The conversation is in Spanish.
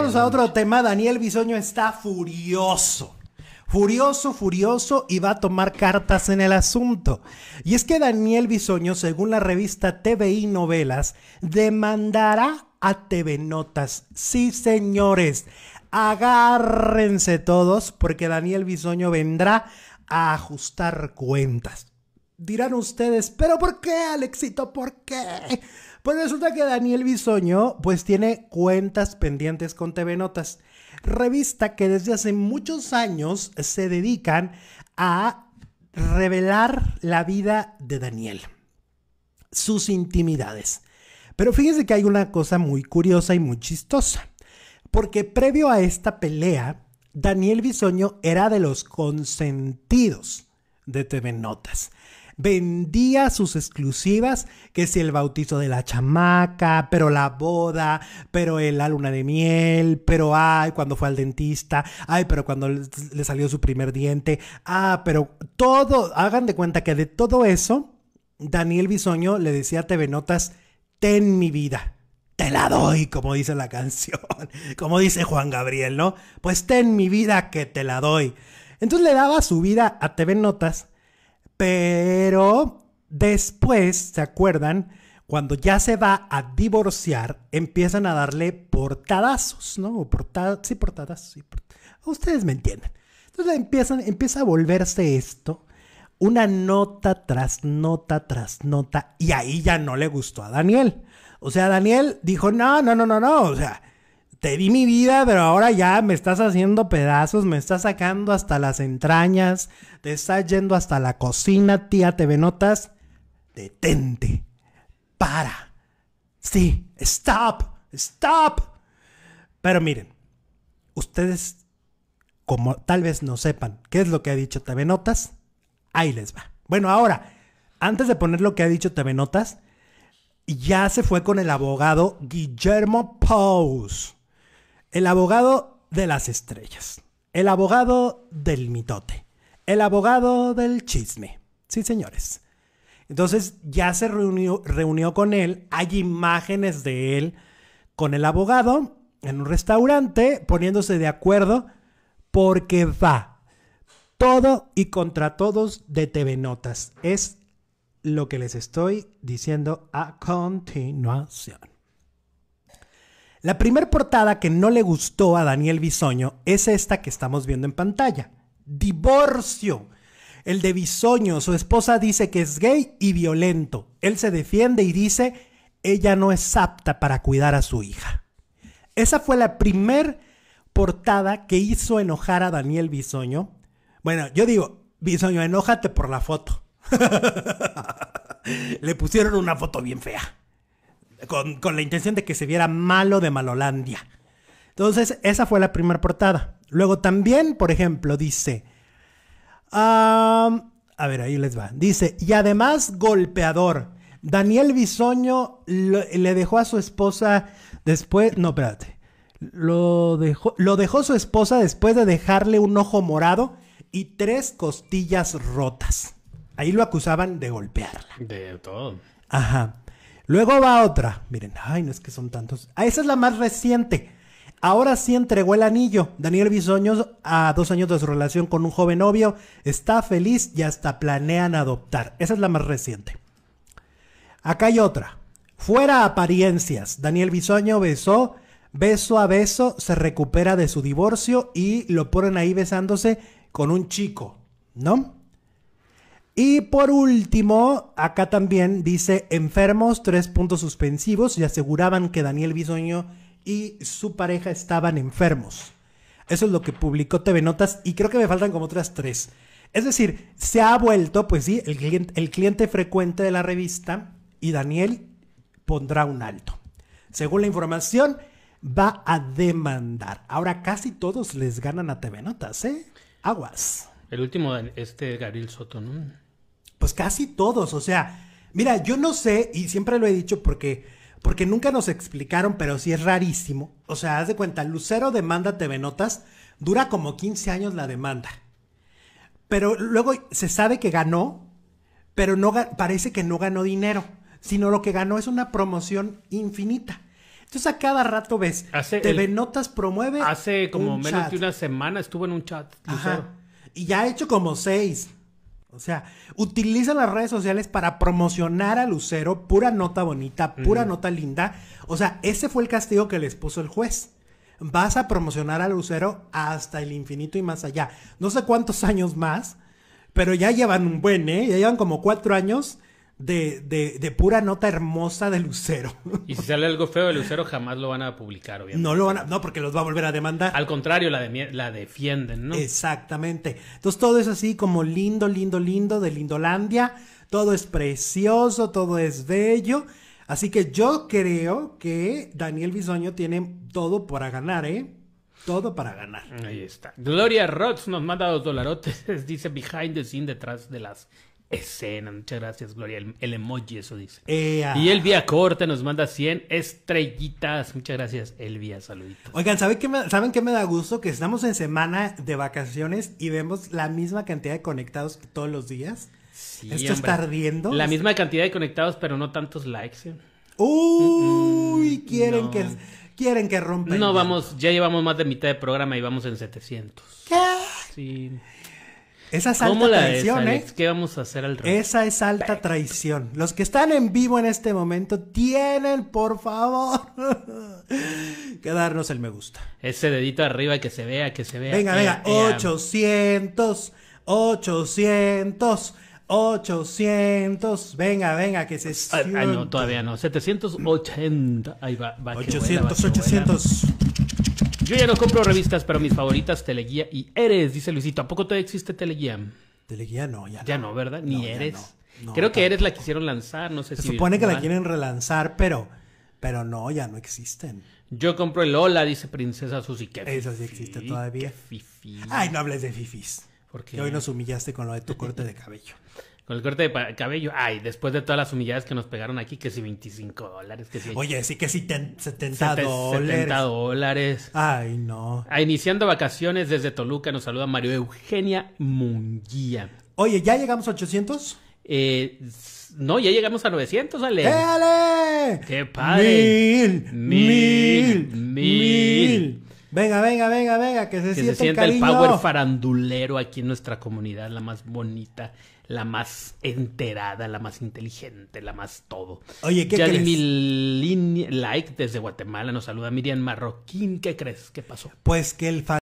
Vamos a otro tema. Daniel Bisoño está furioso. Furioso, furioso y va a tomar cartas en el asunto. Y es que Daniel Bisoño, según la revista TVI Novelas, demandará a TV Notas. Sí, señores, agárrense todos porque Daniel Bisoño vendrá a ajustar cuentas. Dirán ustedes, pero ¿por qué, Alexito? ¿Por qué? Pues resulta que Daniel Bisoño pues tiene cuentas pendientes con TV Notas, revista que desde hace muchos años se dedican a revelar la vida de Daniel, sus intimidades. Pero fíjense que hay una cosa muy curiosa y muy chistosa, porque previo a esta pelea, Daniel Bisoño era de los consentidos de TV Notas vendía sus exclusivas, que si el bautizo de la chamaca, pero la boda, pero la luna de miel, pero ay, cuando fue al dentista, ay, pero cuando le salió su primer diente, ah, pero todo, hagan de cuenta que de todo eso, Daniel Bisoño le decía a TV Notas, ten mi vida te la doy, como dice la canción, como dice Juan Gabriel, ¿no? Pues ten mi vida que te la doy. Entonces le daba su vida a TV Notas pero después, ¿se acuerdan? Cuando ya se va a divorciar, empiezan a darle portadazos, ¿no? O portadas sí, portadazos, sí. Ustedes me entienden. Entonces empiezan, empieza a volverse esto una nota tras nota tras nota y ahí ya no le gustó a Daniel. O sea, Daniel dijo, no, no, no, no, no, o sea, te di mi vida, pero ahora ya me estás haciendo pedazos, me estás sacando hasta las entrañas, te estás yendo hasta la cocina, tía TV Notas. Detente, para, sí, stop, stop. Pero miren, ustedes, como tal vez no sepan qué es lo que ha dicho TV Notas, ahí les va. Bueno, ahora, antes de poner lo que ha dicho TV Notas, ya se fue con el abogado Guillermo Pous. El abogado de las estrellas. El abogado del mitote. El abogado del chisme. Sí, señores. Entonces ya se reunió, reunió con él. Hay imágenes de él con el abogado en un restaurante poniéndose de acuerdo porque va todo y contra todos de TV Notas. Es lo que les estoy diciendo a continuación. La primer portada que no le gustó a Daniel Bisoño es esta que estamos viendo en pantalla. Divorcio. El de Bisoño, su esposa dice que es gay y violento. Él se defiende y dice, ella no es apta para cuidar a su hija. Esa fue la primera portada que hizo enojar a Daniel Bisoño. Bueno, yo digo, Bisoño, enójate por la foto. le pusieron una foto bien fea con, la intención de que se viera malo de Malolandia. Entonces, esa fue la primera portada. Luego también, por ejemplo, dice... a ver, ahí les va. Dice, y además golpeador. Daniel Bisoño le dejó a su esposa después... No, espérate. Lo dejó, lo dejó su esposa después de dejarle un ojo morado y tres costillas rotas. Ahí lo acusaban de golpearla. De todo. Ajá. Luego va otra. Miren, ay, no es que son tantos. Ah, esa es la más reciente. Ahora sí entregó el anillo. Daniel Bisoño, a dos años de su relación con un joven novio, está feliz y hasta planean adoptar. Esa es la más reciente. Acá hay otra. Fuera apariencias. Daniel Bisoño besó, beso a beso, se recupera de su divorcio y lo ponen ahí besándose con un chico, ¿no? Y por último, acá también dice enfermos, tres puntos suspensivos, y aseguraban que Daniel Bisoño y su pareja estaban enfermos. Eso es lo que publicó TV Notas y creo que me faltan como otras tres. Es decir, se ha vuelto, pues sí, el cliente, frecuente de la revista y Daniel pondrá un alto. Según la información, va a demandar. Ahora casi todos les ganan a TV Notas, ¿eh? Aguas. El último, este Gabriel Soto, ¿no? Pues casi todos, o sea, mira, yo no sé, y siempre lo he dicho porque, porque nunca nos explicaron, pero sí es rarísimo. O sea, haz de cuenta, Lucero demanda TV Notas, dura como 15 años la demanda. Pero luego se sabe que ganó, pero no parece que no ganó dinero, sino lo que ganó es una promoción infinita. Entonces a cada rato ves, TV Notas promueve. Hace como menos de una semana estuvo en un chat. Lucero. Y ya ha hecho como seis. O sea, utilizan las redes sociales para promocionar a Lucero, pura nota bonita, pura nota linda. O sea, ese fue el castigo que les puso el juez. Vas a promocionar a Lucero hasta el infinito y más allá. No sé cuántos años más, pero ya llevan un buen, ¿eh? Ya llevan como cuatro años de, de, de, pura nota hermosa de Lucero. Y si sale algo feo de Lucero, jamás lo van a publicar, obviamente. No lo van no, porque los va a volver a demandar. Al contrario, la, defienden, ¿no? Exactamente. Entonces todo es así como lindo, lindo, lindo de Lindolandia. Todo es precioso, todo es bello. Así que yo creo que Daniel Bisoño tiene todo para ganar, ¿eh? Todo para ganar. Ahí está. Gloria Rods nos manda dos dolarotes. Dice behind the scene detrás de las escena. Muchas gracias, Gloria. El, emoji, eso dice. y Y Elvia Corte nos manda 100 estrellitas. Muchas gracias, Elvia. Saluditos. Oigan, ¿saben qué, me, ¿saben me da gusto? Que estamos en semana de vacaciones y vemos la misma cantidad de conectados todos los días. Sí, Esto está ardiendo. La misma cantidad de conectados, pero no tantos likes. ¿eh? Uy, quieren que quieren que rompa. No, vamos, ya llevamos más de mitad de programa y vamos en 700. ¿Qué? Sí. Esa es alta traición, ¿eh? ¿Qué vamos a hacer al revés? Esa es alta traición. Los que están en vivo en este momento tienen, por favor, que darnos el me gusta. Ese dedito arriba que se vea, que se vea. Venga, venga, 800, 800. 800, venga, venga, que se... Ah, no, todavía no, 780, ahí va. va 800, 800. Yo ya no compro revistas, pero mis favoritas, Teleguía y Eres, dice Luisito. ¿A poco todavía existe Teleguía? Teleguía no, ya no. Ya no, ¿verdad? Ni Eres. Creo que Eres la quisieron lanzar, no sé Se si. Se supone que la quieren relanzar, pero, pero no, ya no existen. Yo compro el Hola, dice Princesa Susy. Esa sí existe todavía. Ay, no hables de fifis. Porque hoy nos humillaste con lo de tu corte de cabello. el corte de cabello. Ay, después de todas las humilladas que nos pegaron aquí, que si 25 dólares, que si... Oye, sí que si 70 dólares. 70 dólares. Ay, no. A ah, iniciando vacaciones desde Toluca nos saluda Mario Eugenia Munguía. Oye, ¿ya llegamos a 800? Eh, no, ya llegamos a 900, Ale. ¡Éale! ¡Qué padre! Mil, mil, mil. mil. Venga, venga, venga, venga, que se, que sienta, se el, power farandulero aquí en nuestra comunidad, la más bonita, la más enterada, la más inteligente, la más todo. Oye, ¿qué ya crees? like desde Guatemala nos saluda Miriam Marroquín, ¿qué crees? ¿Qué pasó? Pues que el